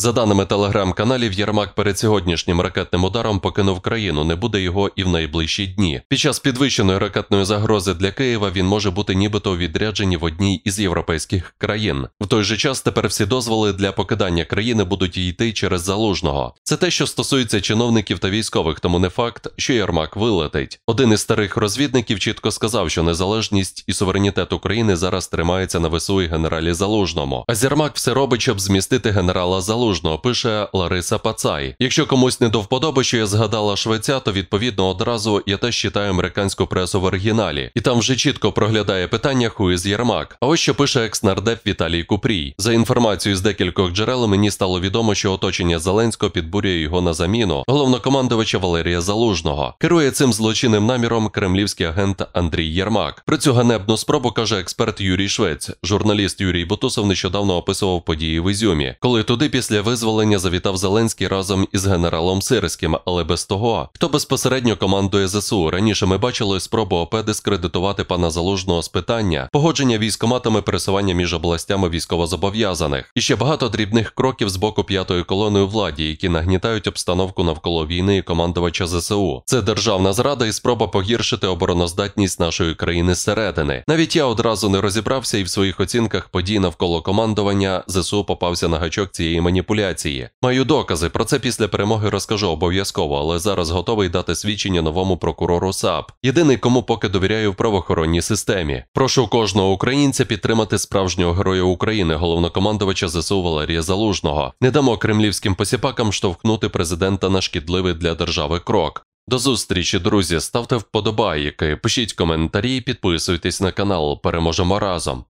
За даними телеграм-каналів, Єрмак перед сьогоднішнім ракетним ударом покинув країну, не буде його і в найближчі дні. Під час підвищеної ракетної загрози для Києва він може бути нібито відряджені в одній із європейських країн. В той же час тепер всі дозволи для покидання країни будуть йти через залужного. Це те, що стосується чиновників та військових, тому не факт, що Єрмак вилетить. Один із старих розвідників чітко сказав, що незалежність і суверенітет України зараз тримається на весу і генералі Залужному. А Єрмак все робить, щоб змістити генерала Залужного потужно, пише Лариса Пацай. Якщо комусь не до вподоби, що я згадала швеця, то відповідно одразу я теж читаю американську пресу в оригіналі, і там вже чітко проглядає питання Хуїз Єрмак. А ось що пише екс-нардеп Віталій Купрій. За інформацією з декількох джерел мені стало відомо, що оточення Зеленського підбурює його на заміну. Головнокомандувача Валерія Залужного керує цим злочинним наміром кремлівський агент Андрій Єрмак. Про цю ганебну спробу каже експерт Юрій Швець. Журналіст Юрій Бутусов нещодавно описував події в Ізюмі, коли туди після. Для визволення завітав Зеленський разом із генералом Сирським, але без того, хто безпосередньо командує ЗСУ. Раніше ми бачили спробу ОП дискредитувати пана залужного з питання, погодження військоматами пересування між областями військовозобов'язаних і ще багато дрібних кроків з боку п'ятої колони у владі, які нагнітають обстановку навколо війни і командувача ЗСУ. Це державна зрада і спроба погіршити обороноздатність нашої країни зсередини. Навіть я одразу не розібрався і в своїх оцінках подій навколо командування ЗСУ попався на гачок цієї мені маніпуляції. Маю докази. Про це після перемоги розкажу обов'язково, але зараз готовий дати свідчення новому прокурору САП. Єдиний, кому поки довіряю в правоохоронній системі. Прошу кожного українця підтримати справжнього героя України, головнокомандувача ЗСУ Валерія Залужного. Не дамо кремлівським посіпакам штовхнути президента на шкідливий для держави крок. До зустрічі, друзі. Ставте вподобайки, пишіть коментарі, підписуйтесь на канал. Переможемо разом.